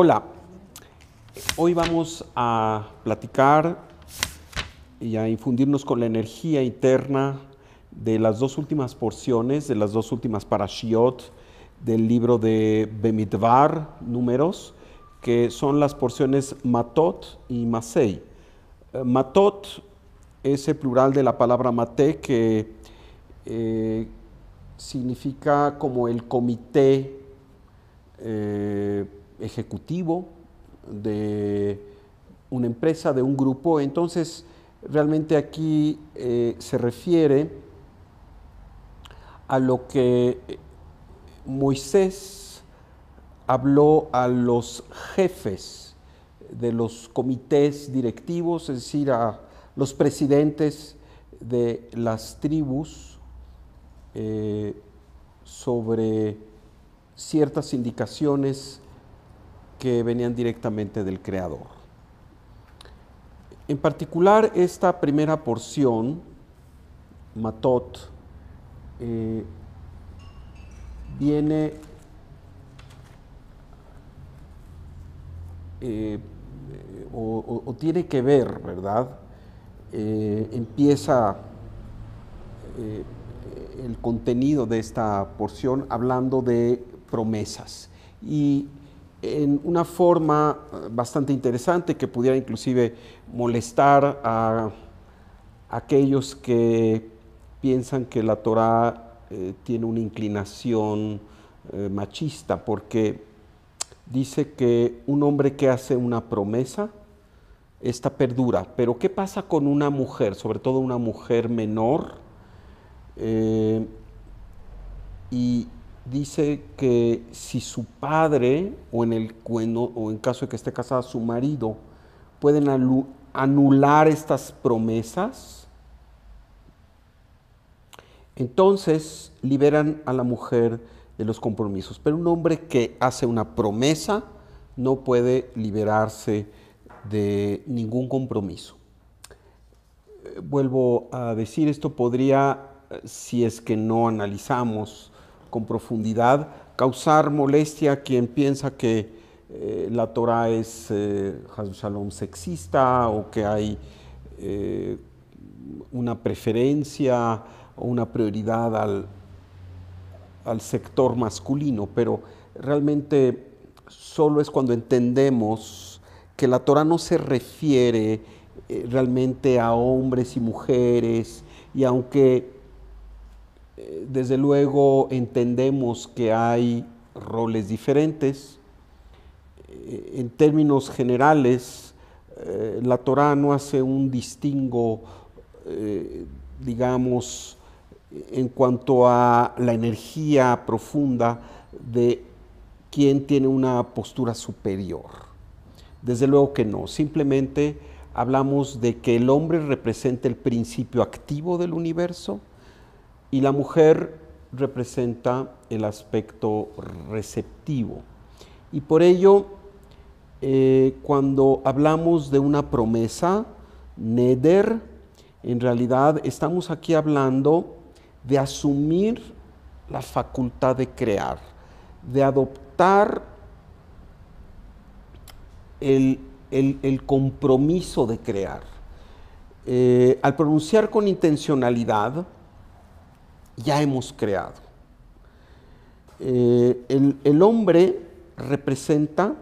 Hola, hoy vamos a platicar y a infundirnos con la energía interna de las dos últimas porciones, de las dos últimas parashiot del libro de Bemidbar, números, que son las porciones Matot y Masei. Eh, Matot es el plural de la palabra Mate que eh, significa como el comité eh, ejecutivo de una empresa, de un grupo. Entonces, realmente aquí eh, se refiere a lo que eh, Moisés habló a los jefes de los comités directivos, es decir, a los presidentes de las tribus eh, sobre ciertas indicaciones que venían directamente del Creador. En particular, esta primera porción, Matot, eh, viene eh, o, tiene que ver, ¿verdad? Eh, empieza el contenido de esta porción hablando de promesas. Y en una forma eh, bastante interesante que pudiera inclusive molestar a aquellos que piensan que la Torá eh, tiene una inclinación eh, machista, porque dice que un hombre que hace una promesa, esta perdura, pero ¿qué pasa con una mujer, sobre todo una mujer menor? y, dice que si su padre, o en, el, o en caso de que esté casada su marido, pueden anular estas promesas, entonces liberan a la mujer de los compromisos. Pero un hombre que hace una promesa no puede liberarse de ningún compromiso. Eh, vuelvo a decir, esto podría, eh, si es que no analizamos con profundidad, causar molestia a quien piensa que eh, la Torah es eh, sexista o que hay eh, una preferencia o una prioridad al, al sector masculino, pero realmente solo es cuando entendemos que la Torah no se refiere eh, realmente a hombres y mujeres, y aunque desde luego entendemos que hay roles diferentes. Eh, en términos generales, eh, la Torá no hace un distingo, eh, digamos, en cuanto a la energía profunda de quien tiene una postura superior. Desde luego que no, simplemente hablamos de que el hombre representa el principio activo del universo y la mujer representa el aspecto receptivo. Y por ello, eh, cuando hablamos de una promesa, neder, en realidad estamos aquí hablando de asumir la facultad de crear, de adoptar el, compromiso de crear. Eh, al pronunciar con intencionalidad, ya hemos creado. Eh, el, hombre representa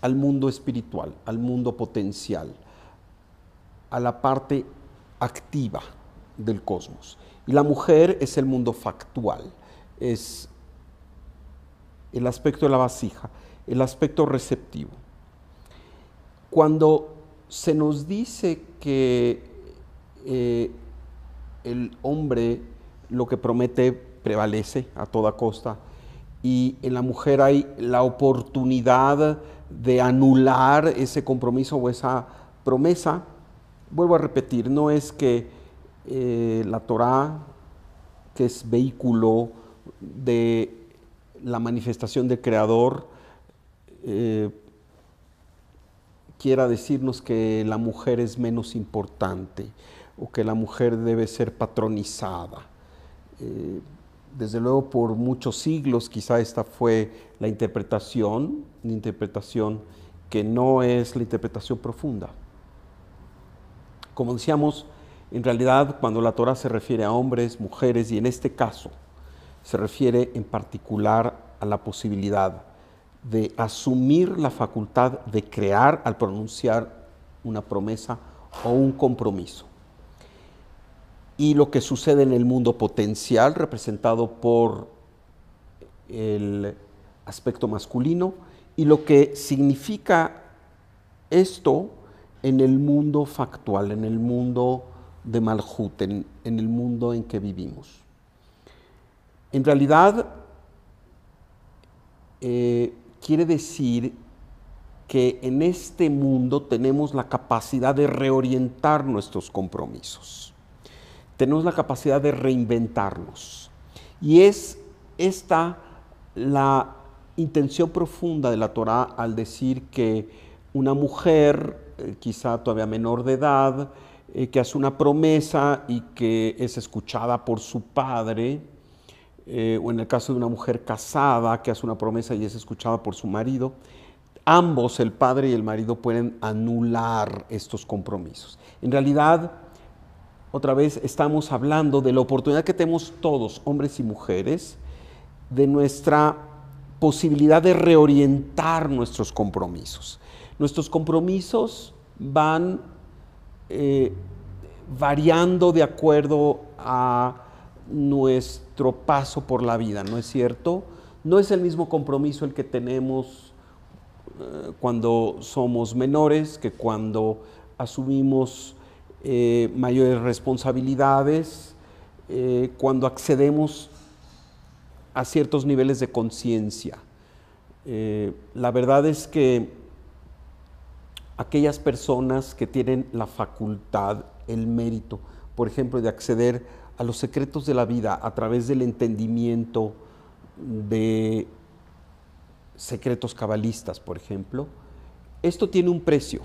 al mundo espiritual, al mundo potencial, a la parte activa del cosmos. Y la mujer es el mundo factual, es el aspecto de la vasija, el aspecto receptivo. Cuando se nos dice que eh, el hombre lo que promete prevalece a toda costa. Y en la mujer hay la oportunidad de anular ese compromiso o esa promesa. Vuelvo a repetir, no es que eh, la Torá, que es vehículo de la manifestación del Creador, eh, quiera decirnos que la mujer es menos importante o que la mujer debe ser patronizada. Eh, desde luego por muchos siglos quizá esta fue la interpretación, una interpretación que no es la interpretación profunda. Como decíamos, en realidad cuando la Torah se refiere a hombres, mujeres y en este caso se refiere en particular a la posibilidad de asumir la facultad de crear al pronunciar una promesa o un compromiso y lo que sucede en el mundo potencial representado por el aspecto masculino y lo que significa esto en el mundo factual, en el mundo de Malhut, en, el mundo en que vivimos. En realidad, eh, quiere decir que en este mundo tenemos la capacidad de reorientar nuestros compromisos tenemos la capacidad de reinventarnos. Y es esta la intención profunda de la Torá al decir que una mujer, eh, quizá todavía menor de edad, eh, que hace una promesa y que es escuchada por su padre, eh, o en el caso de una mujer casada que hace una promesa y es escuchada por su marido, ambos, el padre y el marido, pueden anular estos compromisos. En realidad, otra vez estamos hablando de la oportunidad que tenemos todos, hombres y mujeres, de nuestra posibilidad de reorientar nuestros compromisos. Nuestros compromisos van eh, variando de acuerdo a nuestro paso por la vida, ¿no es cierto? No es el mismo compromiso el que tenemos eh, cuando somos menores que cuando asumimos eh, mayores responsabilidades, eh, cuando accedemos a ciertos niveles de conciencia. Eh, la verdad es que aquellas personas que tienen la facultad, el mérito, por ejemplo, de acceder a los secretos de la vida a través del entendimiento de secretos cabalistas, por ejemplo, esto tiene un precio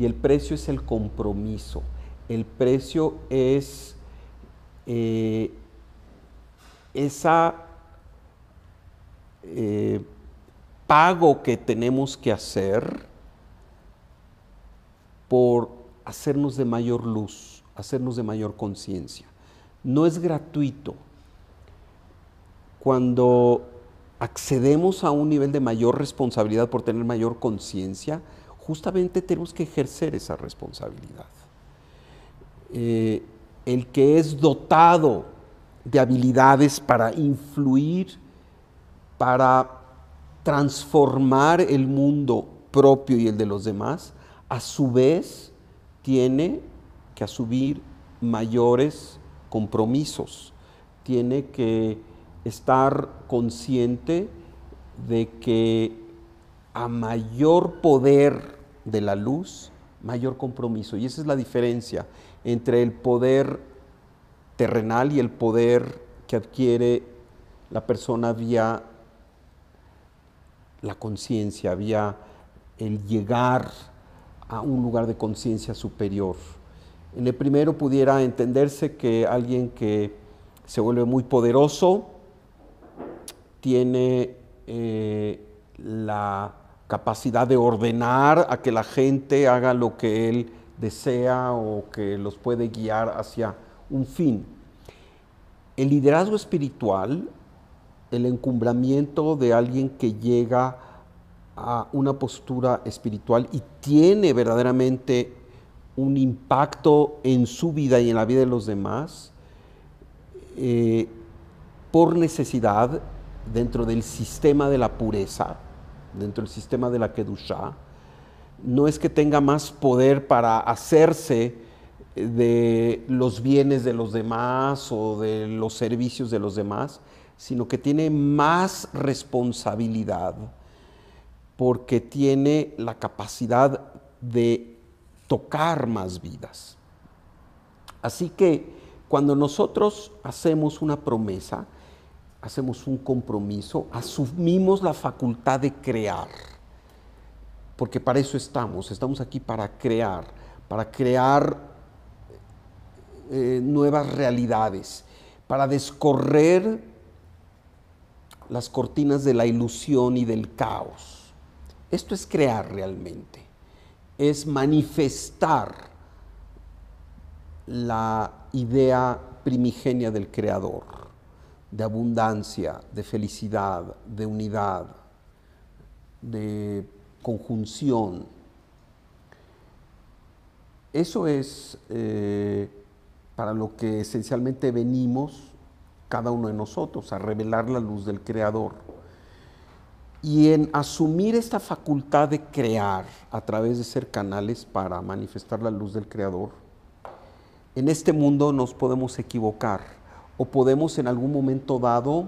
y el precio es el compromiso. El precio es ese eh, esa eh, pago que tenemos que hacer por hacernos de mayor luz, hacernos de mayor conciencia. No es gratuito. Cuando accedemos a un nivel de mayor responsabilidad por tener mayor conciencia, justamente tenemos que ejercer esa responsabilidad. Eh, el que es dotado de habilidades para influir, para transformar el mundo propio y el de los demás, a su vez tiene que asumir mayores compromisos, tiene que estar consciente de que a mayor poder de la luz, mayor compromiso. Y esa es la diferencia entre el poder terrenal y el poder que adquiere la persona vía la conciencia, vía el llegar a un lugar de conciencia superior. En el primero pudiera entenderse que alguien que se vuelve muy poderoso tiene eh, la capacidad de ordenar a que la gente haga lo que él desea o que los puede guiar hacia un fin. El liderazgo espiritual, el encumbramiento de alguien que llega a una postura espiritual y tiene verdaderamente un impacto en su vida y en la vida de los demás, eh, por necesidad dentro del sistema de la pureza, dentro del sistema de la Kedushá, no es que tenga más poder para hacerse eh, de los bienes de los demás o de los servicios de los demás, sino que tiene más responsabilidad porque tiene la capacidad de tocar más vidas. Así que cuando nosotros hacemos una promesa, hacemos un compromiso, asumimos la facultad de crear, porque para eso estamos, estamos aquí para crear, para crear eh, nuevas realidades, para descorrer las cortinas de la ilusión y del caos. Esto es crear realmente, es manifestar la idea primigenia del creador de abundancia, de felicidad, de unidad, de conjunción. Eso es eh, para lo que esencialmente venimos cada uno de nosotros, a revelar la luz del Creador. Y en asumir esta facultad de crear a través de ser canales para manifestar la luz del Creador, en este mundo nos podemos equivocar o podemos en algún momento dado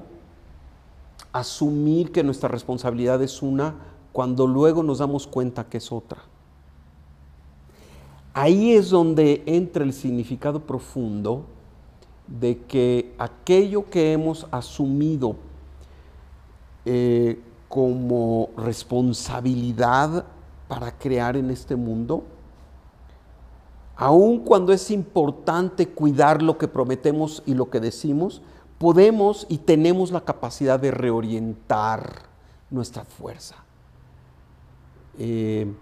asumir que nuestra responsabilidad es una cuando luego nos damos cuenta que es otra. Ahí es donde entra el significado profundo de que aquello que hemos asumido eh, como responsabilidad para crear en este mundo, aun cuando es importante cuidar lo que prometemos y lo que decimos, podemos y tenemos la capacidad de reorientar nuestra fuerza. Eh,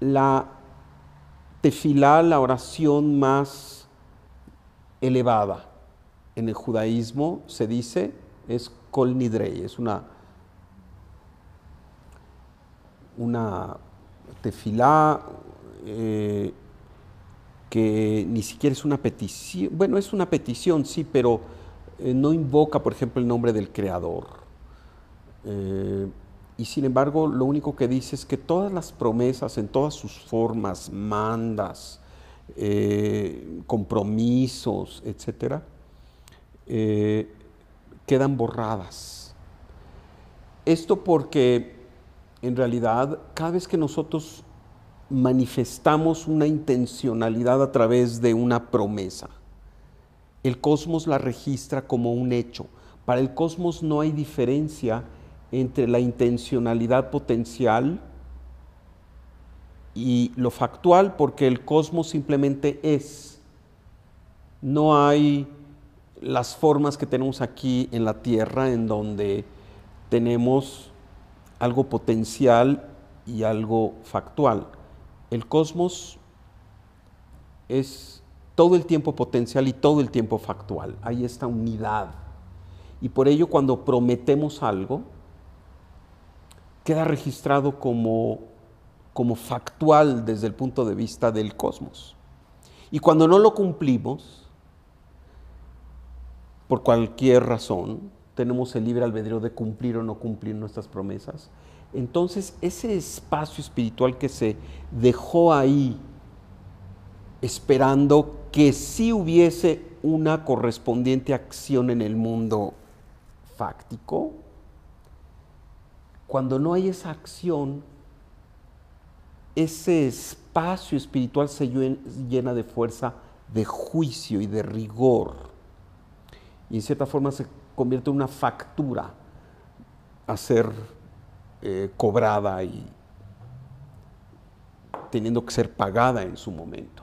la tefilá, la oración más elevada en el judaísmo, se dice, es Kol nidre. es una, una tefilá, eh, que ni siquiera es una petición, bueno, es una petición, sí, pero eh, no invoca, por ejemplo, el nombre del Creador. Eh, y sin embargo, lo único que dice es que todas las promesas en todas sus formas, mandas, compromisos, etcétera, quedan borradas. Esto porque en realidad cada vez que nosotros manifestamos una intencionalidad a través de una promesa. El cosmos la registra como un hecho. Para el cosmos no hay diferencia entre la intencionalidad potencial y lo factual, porque el cosmos simplemente es. No hay las formas que tenemos aquí en la Tierra, en donde tenemos algo potencial y algo factual. El cosmos es todo el tiempo potencial y todo el tiempo factual. Hay esta unidad. Y por ello cuando prometemos algo, queda registrado como, como factual desde el punto de vista del cosmos. Y cuando no lo cumplimos, por cualquier razón, tenemos el libre albedrío de cumplir o no cumplir nuestras promesas entonces, ese espacio espiritual que se dejó ahí esperando que sí hubiese una correspondiente acción en el mundo fáctico, cuando no hay esa acción, ese espacio espiritual se llena de fuerza, de juicio y de rigor. Y en cierta forma se convierte en una factura a ser... Eh, cobrada y teniendo que ser pagada en su momento.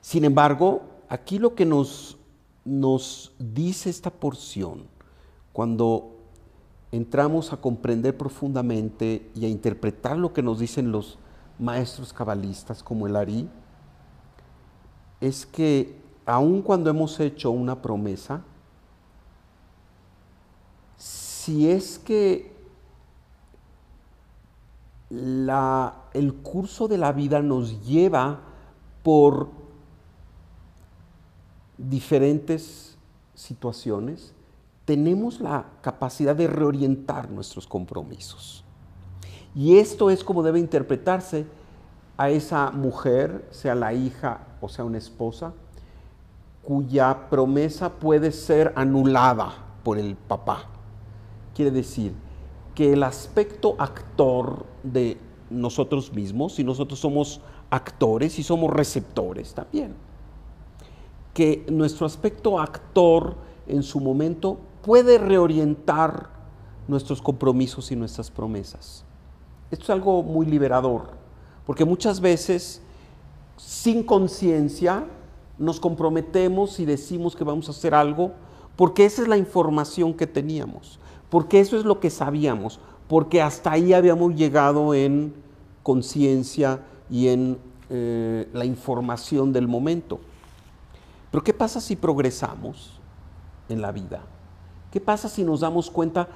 Sin embargo, aquí lo que nos, nos dice esta porción, cuando entramos a comprender profundamente y a interpretar lo que nos dicen los maestros cabalistas como el Ari, es que aun cuando hemos hecho una promesa, si es que el curso de la vida nos lleva por diferentes situaciones, tenemos la capacidad de reorientar nuestros compromisos. Y esto es como debe interpretarse a esa mujer, sea la hija o sea una esposa, cuya promesa puede ser anulada por el papá Quiere decir que el aspecto actor de nosotros mismos, si nosotros somos actores y somos receptores también, que nuestro aspecto actor en su momento puede reorientar nuestros compromisos y nuestras promesas. Esto es algo muy liberador, porque muchas veces sin conciencia nos comprometemos y decimos que vamos a hacer algo porque esa es la información que teníamos porque eso es lo que sabíamos, porque hasta ahí habíamos llegado en conciencia y en eh, la información del momento. Pero ¿qué pasa si progresamos en la vida? ¿Qué pasa si nos damos cuenta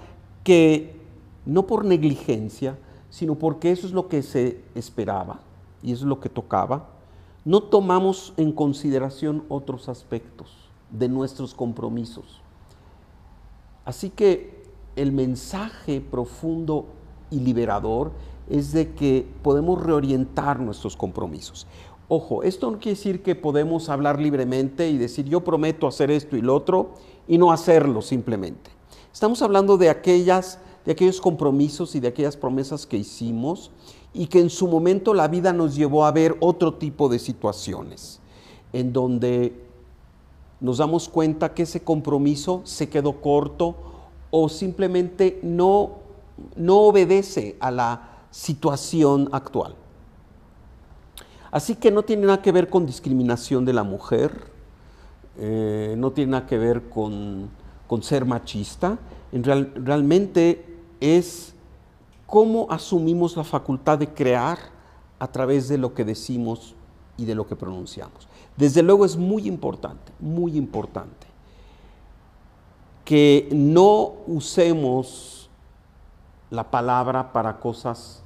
que no por negligencia, sino porque eso es lo que se esperaba y eso es lo que tocaba, no tomamos en consideración otros aspectos de nuestros compromisos? Así que el mensaje profundo y liberador es de que podemos reorientar nuestros compromisos. Ojo, esto no quiere decir que podemos hablar libremente y decir yo prometo hacer esto y lo otro y no hacerlo simplemente. Estamos hablando de, aquellas, de aquellos compromisos y de aquellas promesas que hicimos y que en su momento la vida nos llevó a ver otro tipo de situaciones en donde nos damos cuenta que ese compromiso se quedó corto o simplemente no, no obedece a la situación actual. Así que no tiene nada que ver con discriminación de la mujer, eh, no tiene nada que ver con, ser machista, en realmente es cómo asumimos la facultad de crear a través de lo que decimos y de lo que pronunciamos. Desde luego es muy importante, muy importante que no usemos la palabra para cosas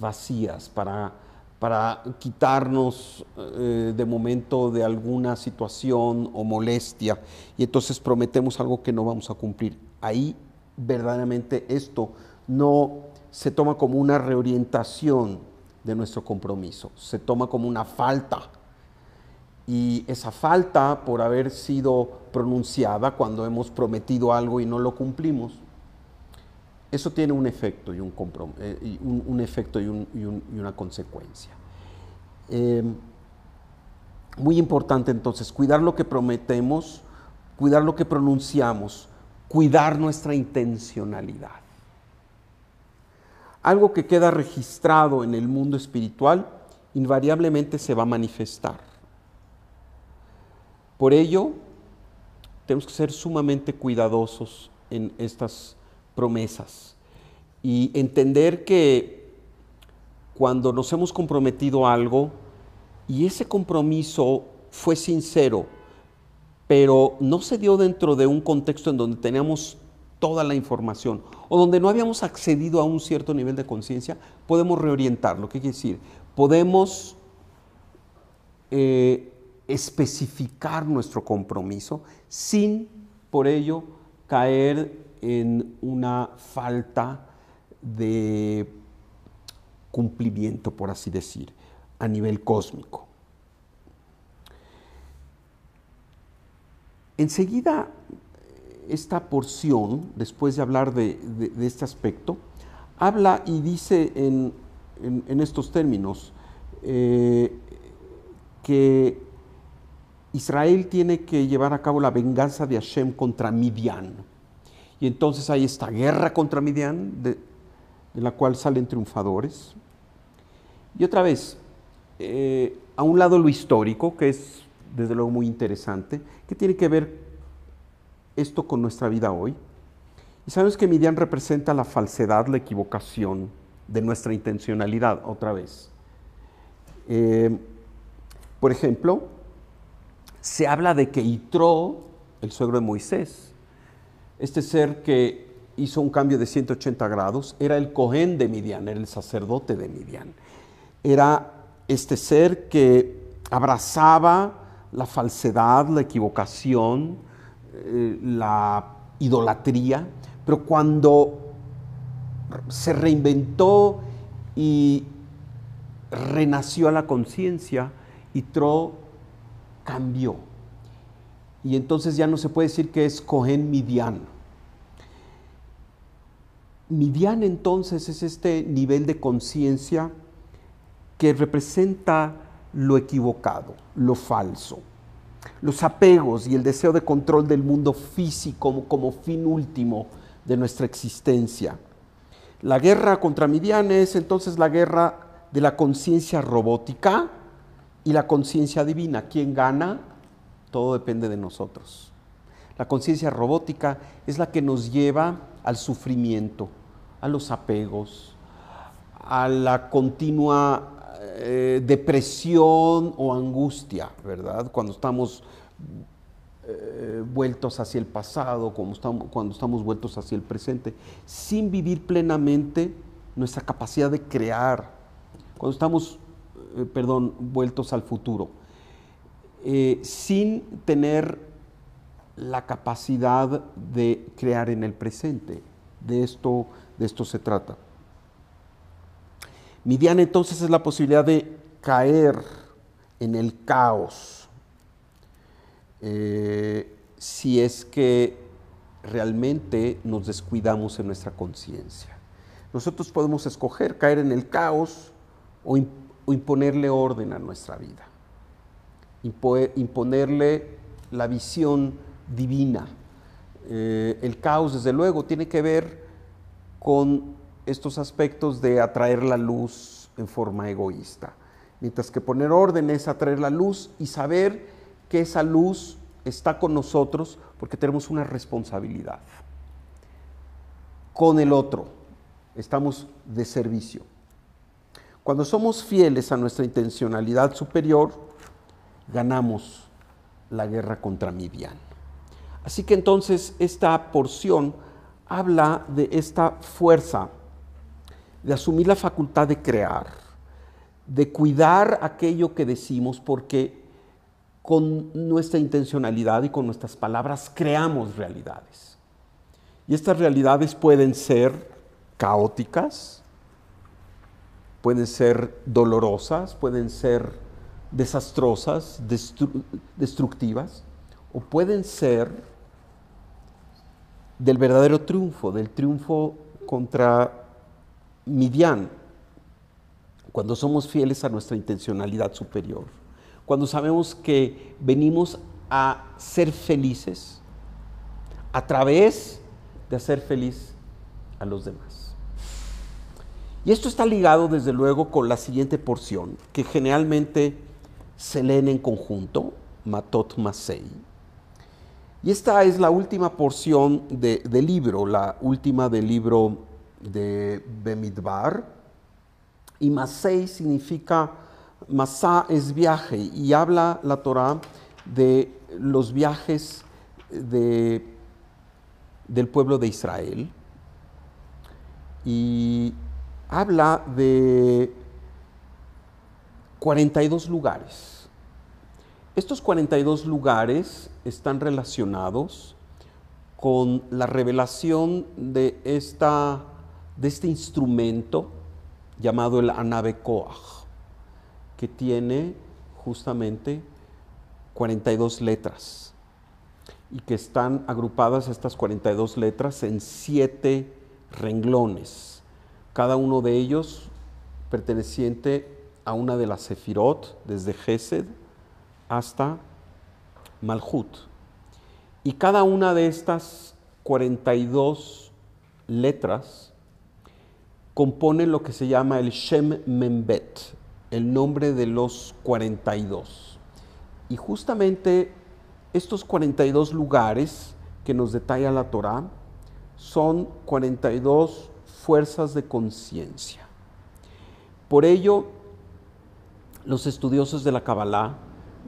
vacías, para, para quitarnos eh, de momento de alguna situación o molestia. Y entonces prometemos algo que no vamos a cumplir. Ahí verdaderamente esto no se toma como una reorientación de nuestro compromiso, se toma como una falta y esa falta por haber sido pronunciada cuando hemos prometido algo y no lo cumplimos, eso tiene un efecto y, un, eh, un, efecto y, una consecuencia. Eh, muy importante entonces, cuidar lo que prometemos, cuidar lo que pronunciamos, cuidar nuestra intencionalidad. Algo que queda registrado en el mundo espiritual invariablemente se va a manifestar. Por ello, tenemos que ser sumamente cuidadosos en estas promesas y entender que cuando nos hemos comprometido a algo y ese compromiso fue sincero, pero no se dio dentro de un contexto en donde teníamos toda la información o donde no habíamos accedido a un cierto nivel de conciencia, podemos reorientarlo. ¿Qué quiere decir? Podemos eh, especificar nuestro compromiso sin por ello caer en una falta de cumplimiento, por así decir, a nivel cósmico. Enseguida, esta porción, después de hablar de, este aspecto, habla y dice en, estos términos eh, que Israel tiene que llevar a cabo la venganza de Hashem contra Midian. Y entonces hay esta guerra contra Midian, de, la cual salen triunfadores. Y otra vez, eh, a un lado lo histórico, que es desde luego muy interesante, que tiene que ver esto con nuestra vida hoy. Y sabemos que Midian representa la falsedad, la equivocación de nuestra intencionalidad, otra vez. Eh, por ejemplo, se habla de que Itro, el suegro de Moisés, este ser que hizo un cambio de 180 grados, era el Cohen de Midian, era el sacerdote de Midian. Era este ser que abrazaba la falsedad, la equivocación, eh, la idolatría, pero cuando se reinventó y renació a la conciencia, Itro cambió. Y entonces ya no se puede decir que es Cohen Midian. Midian entonces es este nivel de conciencia que representa lo equivocado, lo falso. Los apegos y el deseo de control del mundo físico como, fin último de nuestra existencia. La guerra contra Midian es entonces la guerra de la conciencia robótica, y la conciencia divina. ¿Quién gana? Todo depende de nosotros. La conciencia robótica es la que nos lleva al sufrimiento, a los apegos, a la continua eh, depresión o angustia, ¿verdad? Cuando estamos eh, vueltos hacia el pasado, cuando estamos, cuando estamos vueltos hacia el presente, sin vivir plenamente nuestra capacidad de crear. Cuando estamos eh, perdón, vueltos al futuro, eh, sin tener la capacidad de crear en el presente. De esto, de esto se trata. Midian entonces es la posibilidad de caer en el caos, eh, si es que realmente nos descuidamos en nuestra conciencia. Nosotros podemos escoger caer en el caos o o imponerle orden a nuestra vida, imponerle la visión divina. Eh, el caos, desde luego, tiene que ver con estos aspectos de atraer la luz en forma egoísta, mientras que poner orden es atraer la luz y saber que esa luz está con nosotros porque tenemos una responsabilidad con el otro, estamos de servicio. Cuando somos fieles a nuestra intencionalidad superior, ganamos la guerra contra Midian. Así que entonces esta porción habla de esta fuerza, de asumir la facultad de crear, de cuidar aquello que decimos porque con nuestra intencionalidad y con nuestras palabras creamos realidades. Y estas realidades pueden ser caóticas, pueden ser dolorosas, pueden ser desastrosas, destructivas, o pueden ser del verdadero triunfo, del triunfo contra Midian, cuando somos fieles a nuestra intencionalidad superior, cuando sabemos que venimos a ser felices a través de hacer feliz a los demás. Y esto está ligado desde luego con la siguiente porción, que generalmente se leen en conjunto, Matot Masei. Y esta es la última porción del libro, la última del libro de Bemidbar. Y Masei significa, Masá es viaje, y habla la torá de los viajes de, del pueblo de Israel. Y habla de 42 lugares. Estos 42 lugares están relacionados con la revelación de, este instrumento llamado el Anabekoah, que tiene justamente 42 letras y que están agrupadas estas 42 letras en siete renglones cada uno de ellos perteneciente a una de las Sefirot, desde Gesed hasta Malhut. Y cada una de estas 42 letras compone lo que se llama el Shem Membet, el nombre de los 42. Y justamente estos 42 lugares que nos detalla la Torá son 42 fuerzas de conciencia. Por ello, los estudiosos de la Kabbalah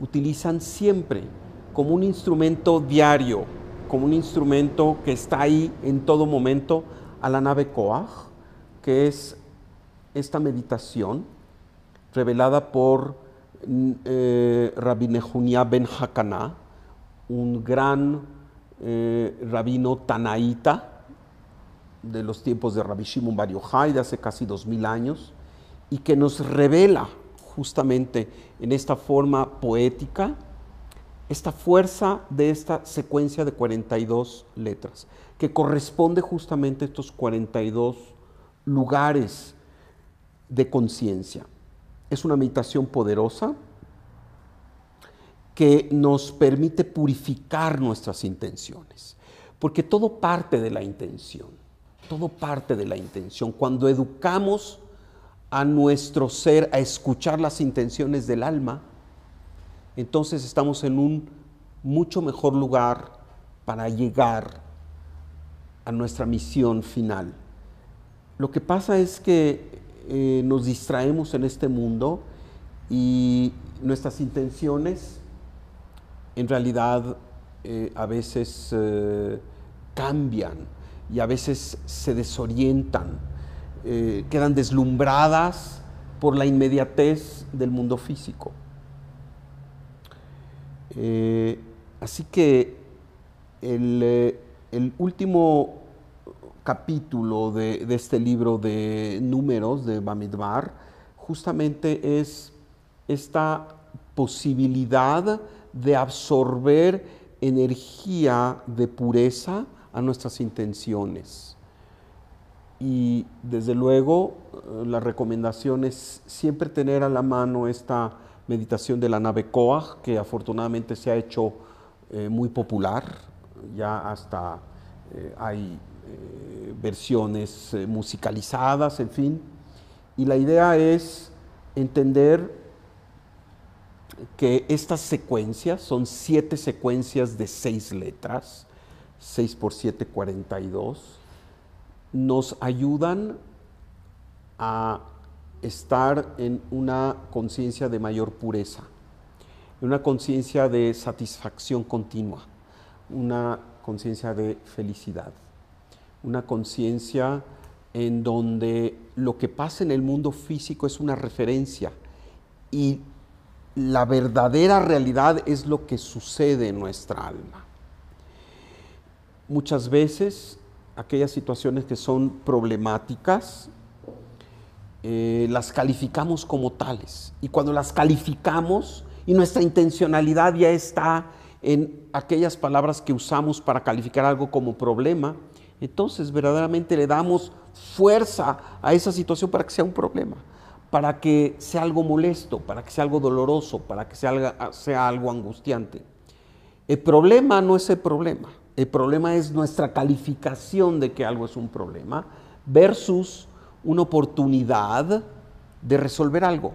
utilizan siempre como un instrumento diario, como un instrumento que está ahí en todo momento a la nave Koach, que es esta meditación revelada por eh, ben hakana un gran eh, rabino tanaíta de los tiempos de Rabbi Shimon Bar de hace casi dos mil años y que nos revela justamente en esta forma poética esta fuerza de esta secuencia de 42 letras, que corresponde justamente a estos 42 lugares de conciencia. Es una meditación poderosa que nos permite purificar nuestras intenciones, porque todo parte de la intención todo parte de la intención. Cuando educamos a nuestro ser a escuchar las intenciones del alma, entonces estamos en un mucho mejor lugar para llegar a nuestra misión final. Lo que pasa es que eh, nos distraemos en este mundo y nuestras intenciones en realidad eh, a veces eh, cambian y a veces se desorientan, eh, quedan deslumbradas por la inmediatez del mundo físico. Eh, así que eh, el, último capítulo de, de, este libro de números de Bamidbar justamente es esta posibilidad de absorber energía de pureza a nuestras intenciones. Y desde luego eh, la recomendación es siempre tener a la mano esta meditación de la nave Koach, que afortunadamente se ha hecho eh, muy popular, ya hasta eh, hay versiones musicalizadas, en fin. Y la idea es entender que estas secuencias son siete secuencias de seis letras, 6 por 7, 42, nos ayudan a estar en una conciencia de mayor pureza, en una conciencia de satisfacción continua, una conciencia de felicidad, una conciencia en donde lo que pasa en el mundo físico es una referencia y la verdadera realidad es lo que sucede en nuestra alma muchas veces aquellas situaciones que son problemáticas, eh, las calificamos como tales. Y cuando las calificamos y nuestra intencionalidad ya está en aquellas palabras que usamos para calificar algo como problema, entonces verdaderamente le damos fuerza a esa situación para que sea un problema, para que sea algo molesto, para que sea algo doloroso, para que sea, sea algo angustiante. El problema no es el problema. El problema es nuestra calificación de que algo es un problema versus una oportunidad de resolver algo,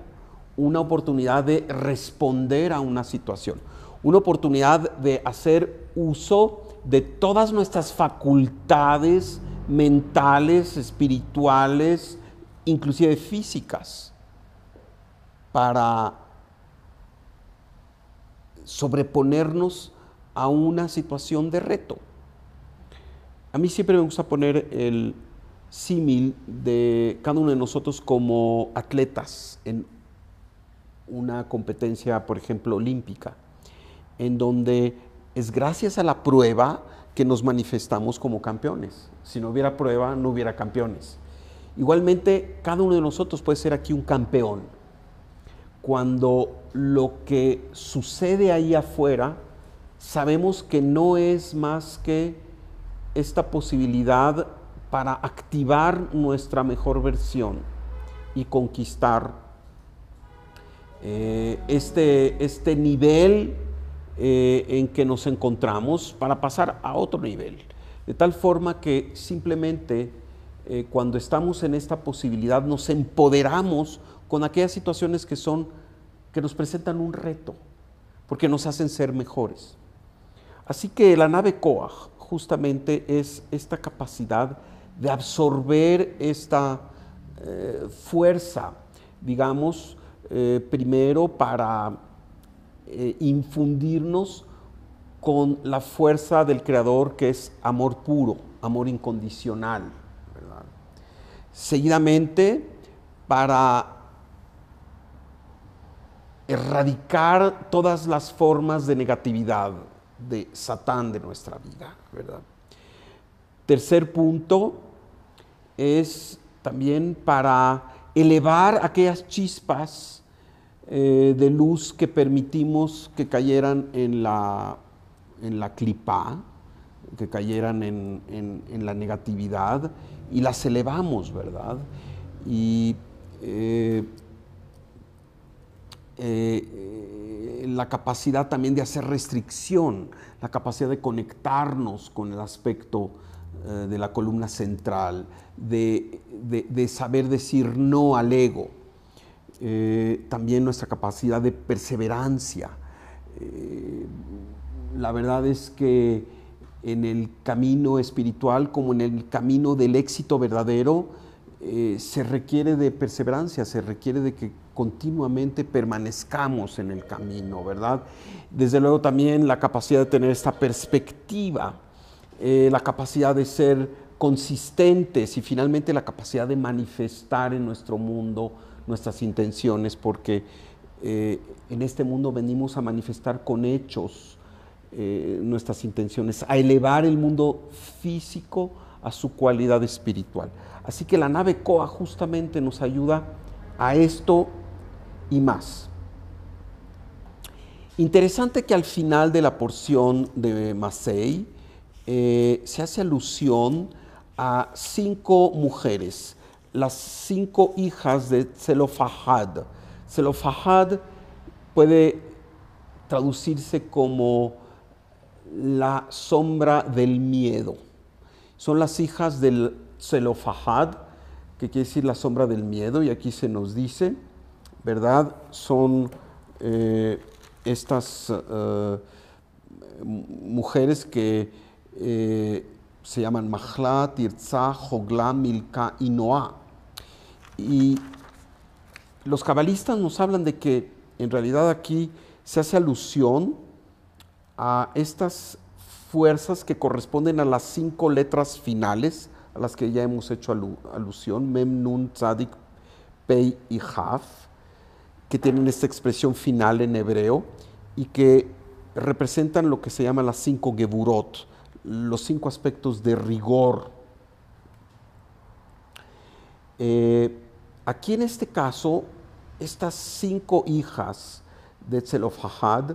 una oportunidad de responder a una situación, una oportunidad de hacer uso de todas nuestras facultades mentales, espirituales, inclusive físicas, para sobreponernos a una situación de reto. A mí siempre me gusta poner el símil de cada uno de nosotros como atletas en una competencia, por ejemplo, olímpica, en donde es gracias a la prueba que nos manifestamos como campeones. Si no hubiera prueba, no hubiera campeones. Igualmente, cada uno de nosotros puede ser aquí un campeón. Cuando lo que sucede ahí afuera sabemos que no es más que esta posibilidad para activar nuestra mejor versión y conquistar eh, este, este, nivel eh, en que nos encontramos para pasar a otro nivel. De tal forma que simplemente eh, cuando estamos en esta posibilidad nos empoderamos con aquellas situaciones que son que nos presentan un reto, porque nos hacen ser mejores. Así que la nave coa justamente es esta capacidad de absorber esta eh, fuerza, digamos, eh, primero para eh, infundirnos con la fuerza del Creador que es amor puro, amor incondicional. Seguidamente, para erradicar todas las formas de negatividad, de Satán de nuestra vida, ¿verdad? Tercer punto es también para elevar aquellas chispas eh, de luz que permitimos que cayeran en la, en la clipa, que cayeran en, la negatividad y las elevamos, ¿verdad? Y eh, eh, la capacidad también de hacer restricción, la capacidad de conectarnos con el aspecto eh, de la columna central, de, saber decir no al ego, eh, también nuestra capacidad de perseverancia. Eh, la verdad es que en el camino espiritual como en el camino del éxito verdadero, eh, se requiere de perseverancia, se requiere de que continuamente permanezcamos en el camino, ¿verdad? Desde luego también la capacidad de tener esta perspectiva, eh, la capacidad de ser consistentes y finalmente la capacidad de manifestar en nuestro mundo nuestras intenciones, porque eh, en este mundo venimos a manifestar con hechos nuestras intenciones, a elevar el mundo físico, a su cualidad espiritual. Así que la nave Coa justamente nos ayuda a esto y más. Interesante que al final de la porción de Masei eh, se hace alusión a cinco mujeres, las cinco hijas de Tselofahad. Zelofajad puede traducirse como la sombra del miedo. Son las hijas del Zelofahad, que quiere decir la sombra del miedo, y aquí se nos dice, ¿verdad? Son eh, estas eh, mujeres que eh, se llaman Mahla, Tirzah, jogla Milka y Noah. Y los cabalistas nos hablan de que en realidad aquí se hace alusión a estas fuerzas que corresponden a las cinco letras finales, a las que ya hemos hecho alusión, Mem, Nun, Tzadik, Pei y Haf, que tienen esta expresión final en hebreo y que representan lo que se llama las cinco Geburot, los cinco aspectos de rigor. Eh, aquí en este caso, estas cinco hijas de Tzelofahad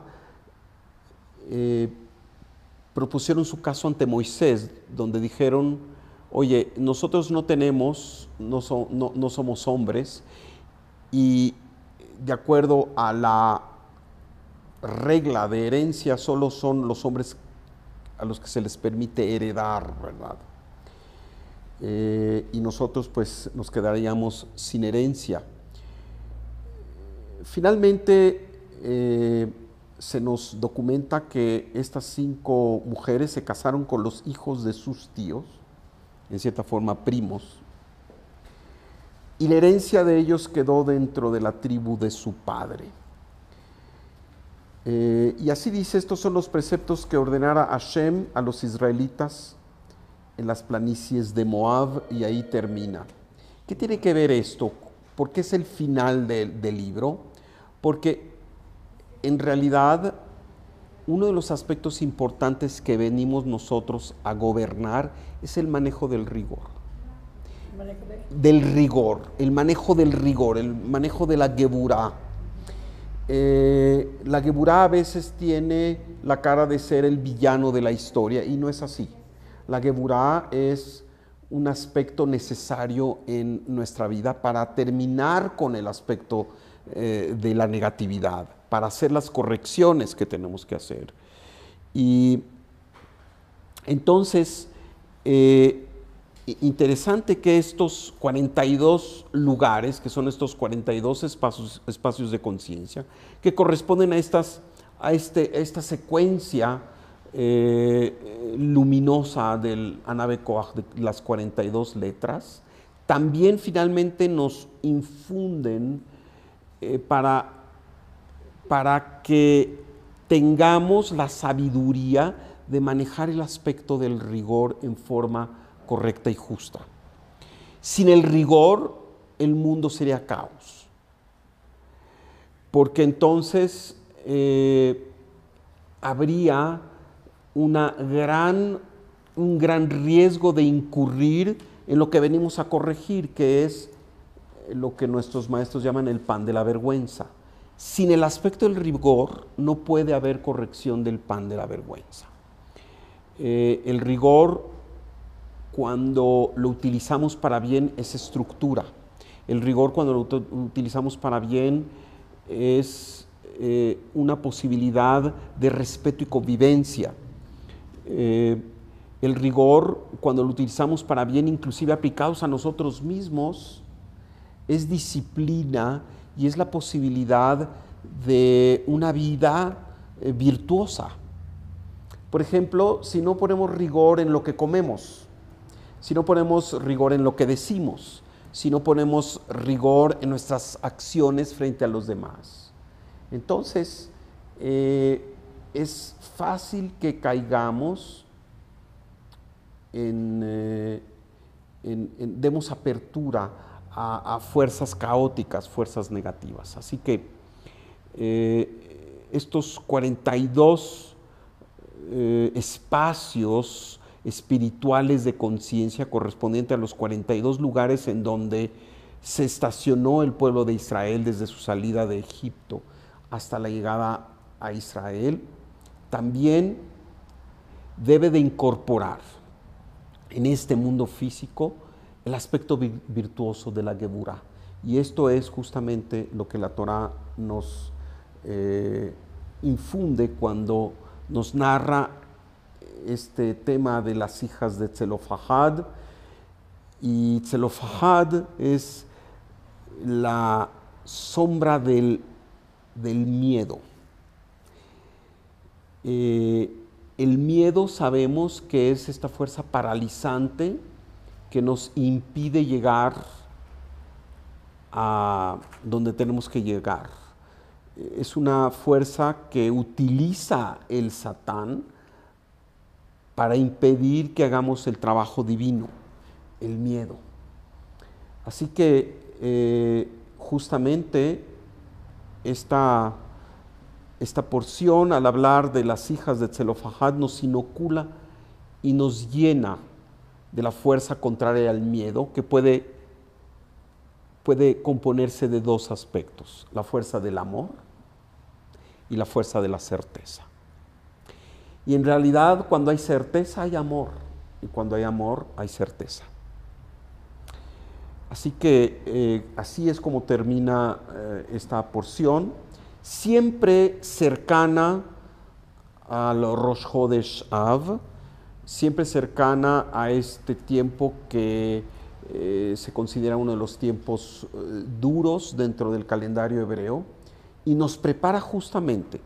eh, propusieron su caso ante Moisés, donde dijeron, oye, nosotros no tenemos, no, somos hombres, y de acuerdo a la regla de herencia solo son los hombres a los que se les permite heredar, ¿verdad? Eh, y nosotros pues nos quedaríamos sin herencia. Finalmente, eh, se nos documenta que estas cinco mujeres se casaron con los hijos de sus tíos, en cierta forma primos, y la herencia de ellos quedó dentro de la tribu de su padre. Eh, y así dice, estos son los preceptos que ordenara Hashem a los israelitas en las planicies de Moab y ahí termina. ¿Qué tiene que ver esto? ¿Por qué es el final del libro? Porque en realidad uno de los aspectos importantes que venimos nosotros a gobernar es el manejo del rigor. Del rigor, el manejo del rigor, el manejo de la geburá. Eh, la geburá a veces tiene la cara de ser el villano de la historia y no es así. La geburá es un aspecto necesario en nuestra vida para terminar con el aspecto eh, de la negatividad para hacer las correcciones que tenemos que hacer. Y entonces, eh, interesante que estos 42 lugares, que son estos 42 espacios, espacios de conciencia, que corresponden a, estas, a, este, esta secuencia eh, luminosa del Anabe Coach de las 42 letras, también finalmente nos infunden eh, para para que tengamos la sabiduría de manejar el aspecto del rigor en forma correcta y justa. Sin el rigor, el mundo sería caos, porque entonces eh, habría una gran, un gran riesgo de incurrir en lo que venimos a corregir, que es lo que nuestros maestros llaman el pan de la vergüenza sin el aspecto del rigor no puede haber corrección del pan de la vergüenza. Eh, el rigor, cuando lo utilizamos para bien, es estructura. El rigor, cuando lo utilizamos para bien, es eh, una posibilidad de respeto y convivencia. Eh, el rigor, cuando lo utilizamos para bien, inclusive aplicados a nosotros mismos, es disciplina, y es la posibilidad de una vida eh, virtuosa. Por ejemplo, si no ponemos rigor en lo que comemos, si no ponemos rigor en lo que decimos, si no ponemos rigor en nuestras acciones frente a los demás. Entonces, eh, es fácil que caigamos en eh, demos apertura a, fuerzas caóticas, fuerzas negativas. Así que eh, estos 42 eh, espacios espirituales de conciencia correspondiente a los 42 lugares en donde se estacionó el pueblo de Israel desde su salida de Egipto hasta la llegada a Israel, también debe de incorporar en este mundo físico el aspecto virtuoso de la Geburah. Y esto es justamente lo que la Torah nos eh, infunde cuando nos narra este tema de las hijas de Tzelofajad Y Tzelofajad es la sombra del, miedo. Eh, el miedo sabemos que es esta fuerza paralizante que nos impide llegar a donde tenemos que llegar. Es una fuerza que utiliza el Satán para impedir que hagamos el trabajo divino, el miedo. Así que eh, justamente esta, esta porción al hablar de las hijas de Tzelofahad nos inocula y nos llena de la fuerza contraria al miedo, que puede, puede componerse de dos aspectos, la fuerza del amor y la fuerza de la certeza. Y en realidad cuando hay certeza hay amor, y cuando hay amor hay certeza. Así que eh, así es como termina eh, esta porción, siempre cercana al Rosh Chodesh Av, siempre cercana a este tiempo que eh, se considera uno de los tiempos eh, duros dentro del calendario hebreo y nos prepara justamente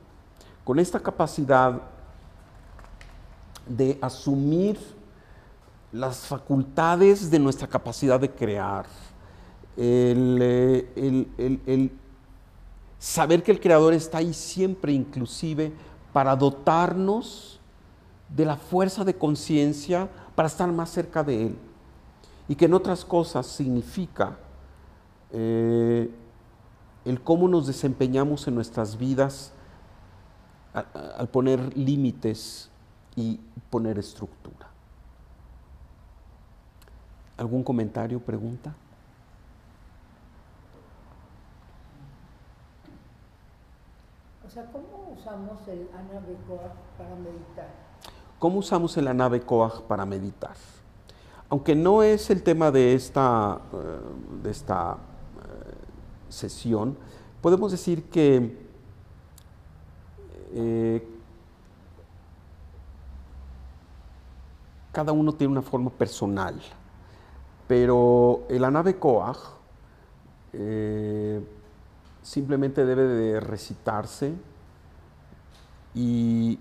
con esta capacidad de asumir las facultades de nuestra capacidad de crear, el eh, saber que el Creador está ahí siempre inclusive para dotarnos de la fuerza de conciencia para estar más cerca de Él. Y que en otras cosas significa eh, el cómo nos desempeñamos en nuestras vidas al poner límites y poner estructura. ¿Algún comentario, pregunta? O sea, ¿cómo usamos el anabecoa para meditar? cómo usamos en la nave Coag para meditar. Aunque no es el tema de esta, eh, de esta eh, sesión, podemos decir que eh, cada uno tiene una forma personal, pero la nave Coag simplemente debe de recitarse y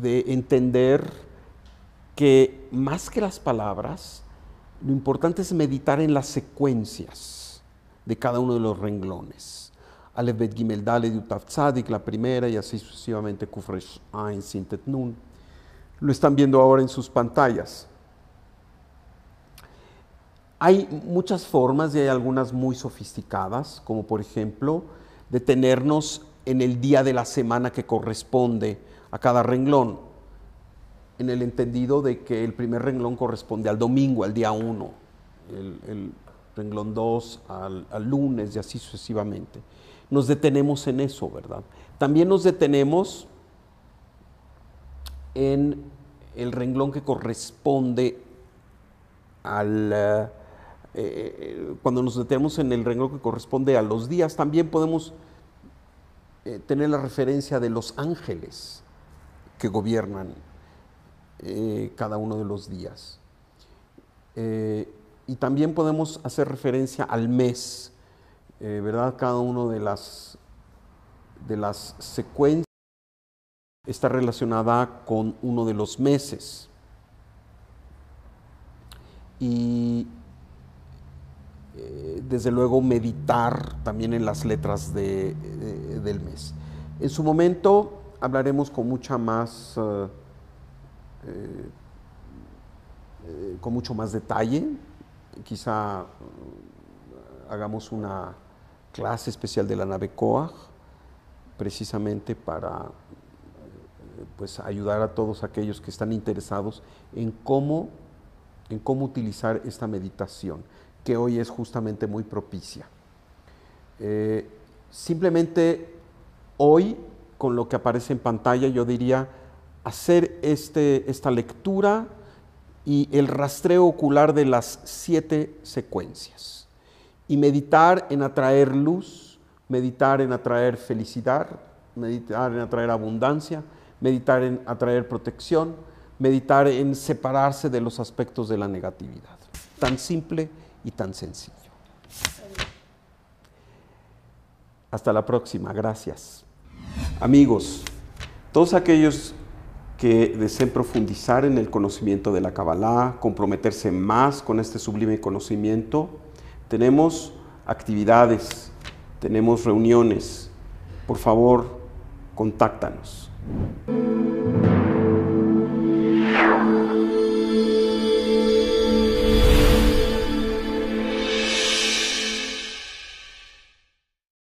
de entender que más que las palabras, lo importante es meditar en las secuencias de cada uno de los renglones. alef Bet Gimel Dalet Tzadik, la primera, y así sucesivamente Kufresh Ain Sintet Nun. Lo están viendo ahora en sus pantallas. Hay muchas formas y hay algunas muy sofisticadas, como por ejemplo detenernos en el día de la semana que corresponde a cada renglón, en el entendido de que el primer renglón corresponde al domingo, al día 1, el, renglón 2 al, lunes y así sucesivamente. Nos detenemos en eso, ¿verdad? También nos detenemos en el renglón que corresponde al... Eh, eh, eh, cuando nos detenemos en el renglón que corresponde a los días, también podemos tener la referencia de los ángeles que gobiernan eh, cada uno de los días. Eh, y también podemos hacer referencia al mes, eh, ¿verdad? Cada uno de las, de las secuencias está relacionada con uno de los meses. Y desde luego meditar también en las letras del mes. En su momento hablaremos con mucha más... Eh, eh, con mucho más detalle. Quizá eh, hagamos una clase especial de la nave Coag, precisamente para pues, ayudar a todos aquellos que están interesados en cómo, en cómo utilizar esta meditación, que hoy es justamente muy propicia. simplemente hoy con lo que aparece en pantalla, yo diría hacer este, esta lectura y el rastreo ocular de las siete secuencias y meditar en atraer luz, meditar en atraer felicidad, meditar en atraer abundancia, meditar en atraer protección, meditar en separarse de los aspectos de la negatividad. Tan simple y tan sencillo. Hasta la próxima, gracias. Amigos, todos aquellos que deseen profundizar en el conocimiento de la Kabbalah, comprometerse más con este sublime conocimiento, tenemos actividades, tenemos reuniones. Por favor, contáctanos.